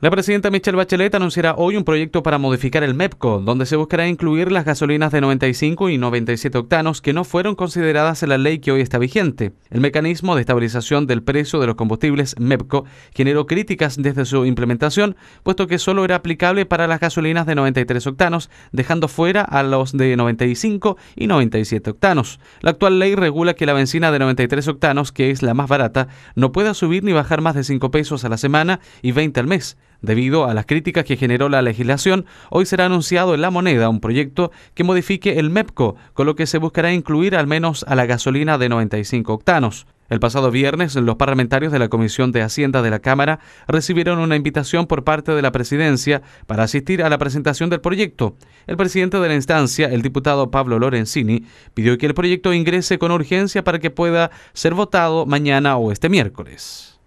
La presidenta Michelle Bachelet anunciará hoy un proyecto para modificar el MEPCO, donde se buscará incluir las gasolinas de 95 y 97 octanos que no fueron consideradas en la ley que hoy está vigente. El mecanismo de estabilización del precio de los combustibles MEPCO generó críticas desde su implementación, puesto que solo era aplicable para las gasolinas de 93 octanos, dejando fuera a los de 95 y 97 octanos. La actual ley regula que la benzina de 93 octanos, que es la más barata, no pueda subir ni bajar más de 5 pesos a la semana y 20 al mes. Debido a las críticas que generó la legislación, hoy será anunciado en La Moneda un proyecto que modifique el MEPCO, con lo que se buscará incluir al menos a la gasolina de 95 octanos. El pasado viernes, los parlamentarios de la Comisión de Hacienda de la Cámara recibieron una invitación por parte de la Presidencia para asistir a la presentación del proyecto. El presidente de la instancia, el diputado Pablo Lorenzini, pidió que el proyecto ingrese con urgencia para que pueda ser votado mañana o este miércoles.